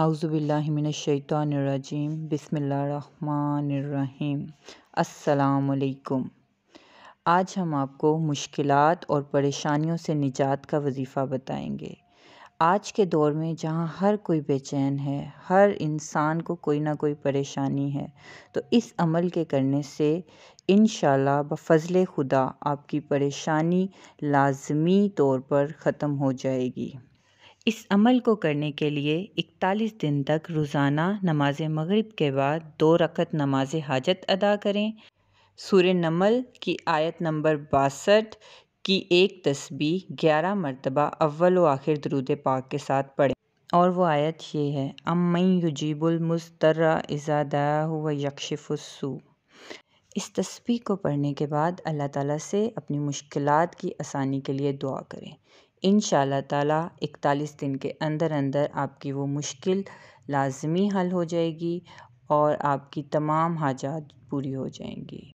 اعوذ باللہ من الشیطان الرجیم بسم اللہ الرحمن الرحیم السلام علیکم آج ہم آپ کو مشکلات اور پریشانیوں سے نجات کا وظیفہ بتائیں گے آج کے دور میں جہاں ہر کوئی بے چین ہے ہر انسان کو کوئی نہ کوئی پریشانی ہے تو اس عمل کے کرنے سے انشاءاللہ بفضل خدا آپ کی پریشانی لازمی طور پر ختم ہو جائے گی اس عمل کو کرنے کے لیے اکتالیس دن تک روزانہ نماز مغرب کے بعد دو رکعت نماز حاجت ادا کریں سور نمل کی آیت نمبر باسٹھ کی ایک تسبیح گیارہ مرتبہ اول و آخر درود پاک کے ساتھ پڑھیں اور وہ آیت یہ ہے امن یجیب المستر ازاد و یکشف السو اس تسبیح کو پڑھنے کے بعد اللہ تعالیٰ سے اپنی مشکلات کی آسانی کے لیے دعا کریں ان شاء اللہ تعالیٰ اکتالیس دن کے اندر اندر آپ کی وہ مشکل لازمی حل ہو جائے گی اور آپ کی تمام حاجات پوری ہو جائیں گی